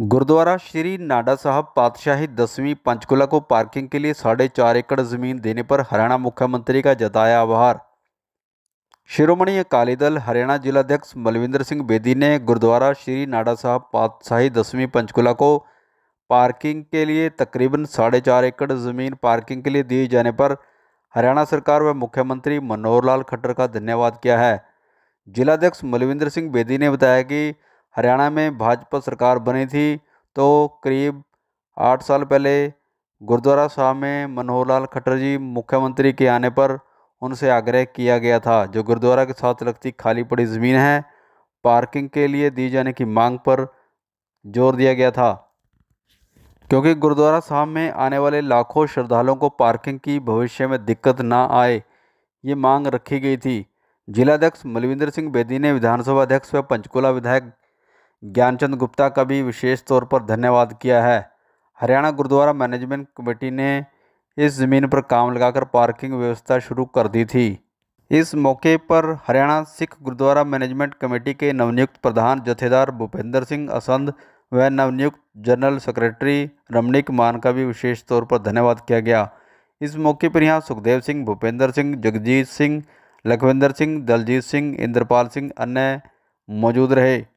गुरुद्वारा श्री नाडा साहब पातशाही दसवीं पंचकुला को पार्किंग के लिए साढ़े चार एकड़ ज़मीन देने पर हरियाणा मुख्यमंत्री का जताया आभार शिरोमणि अकाली दल हरियाणा जिलाध्यक्ष मलविंदर सिंह बेदी ने गुरुद्वारा श्री नाडा साहब पातशाही दसवीं पंचकुला को पार्किंग के लिए तकरीबन साढ़े चार एकड़ ज़मीन पार्किंग के लिए दिए जाने पर हरियाणा सरकार व मुख्यमंत्री मनोहर लाल खट्टर का धन्यवाद किया है जिलाध्यक्ष मलविंदर सिंह बेदी ने बताया कि हरियाणा में भाजपा सरकार बनी थी तो करीब आठ साल पहले गुरुद्वारा साहब में मनोहर लाल खट्टर जी मुख्यमंत्री के आने पर उनसे आग्रह किया गया था जो गुरुद्वारा के साथ लगती खाली पड़ी ज़मीन है पार्किंग के लिए दी जाने की मांग पर जोर दिया गया था क्योंकि गुरुद्वारा साहब में आने वाले लाखों श्रद्धालुओं को पार्किंग की भविष्य में दिक्कत ना आए ये मांग रखी गई थी जिलाध्यक्ष मलविंदर सिंह बेदी ने विधानसभा अध्यक्ष व पंचकुला विधायक ज्ञानचंद गुप्ता का भी विशेष तौर पर धन्यवाद किया है हरियाणा गुरुद्वारा मैनेजमेंट कमेटी ने इस ज़मीन पर काम लगाकर पार्किंग व्यवस्था शुरू कर दी थी इस मौके पर हरियाणा सिख गुरुद्वारा मैनेजमेंट कमेटी के नवनियुक्त प्रधान जथेदार भूपेंद्र सिंह असंध व नवनियुक्त जनरल सेक्रेटरी रमणीक मान का भी विशेष तौर पर धन्यवाद किया गया इस मौके पर यहाँ सुखदेव सिंह भूपेंद्र सिंह जगजीत सिंह लखविंदर सिंह दलजीत सिंह इंद्रपाल सिंह अन्य मौजूद रहे